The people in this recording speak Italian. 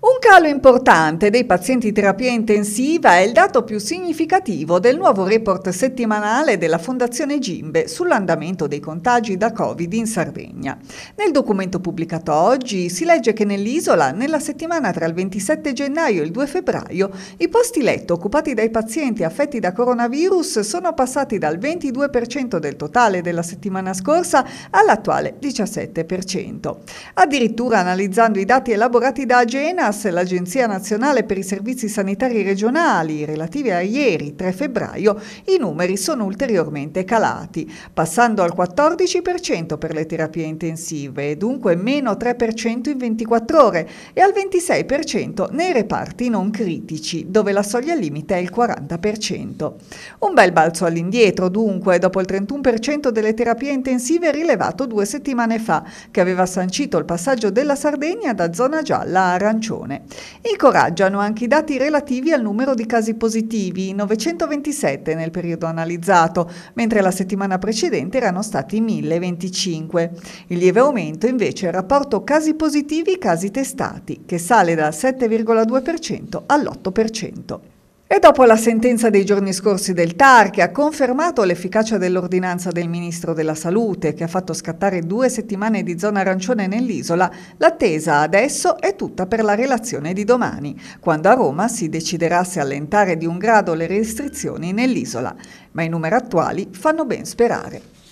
Un calo importante dei pazienti in terapia intensiva è il dato più significativo del nuovo report settimanale della Fondazione Gimbe sull'andamento dei contagi da Covid in Sardegna. Nel documento pubblicato oggi si legge che nell'isola, nella settimana tra il 27 gennaio e il 2 febbraio, i posti letto occupati dai pazienti affetti da coronavirus sono passati dal 22% del totale della settimana scorsa all'attuale 17%. Addirittura analizzando i dati elaborati da Agena, l'ANAS, l'Agenzia Nazionale per i Servizi Sanitari Regionali, relativi a ieri 3 febbraio, i numeri sono ulteriormente calati, passando al 14% per le terapie intensive, dunque meno 3% in 24 ore, e al 26% nei reparti non critici, dove la soglia limite è il 40%. Un bel balzo all'indietro, dunque, dopo il 31% delle terapie intensive rilevato due settimane fa, che aveva sancito il passaggio della Sardegna da zona gialla a arancione popolazione. Incoraggiano anche i dati relativi al numero di casi positivi, 927 nel periodo analizzato, mentre la settimana precedente erano stati 1025. Il lieve aumento invece è il rapporto casi positivi-casi testati, che sale dal 7,2% all'8%. E dopo la sentenza dei giorni scorsi del TAR che ha confermato l'efficacia dell'ordinanza del Ministro della Salute che ha fatto scattare due settimane di zona arancione nell'isola, l'attesa adesso è tutta per la relazione di domani, quando a Roma si deciderà se allentare di un grado le restrizioni nell'isola, ma i numeri attuali fanno ben sperare.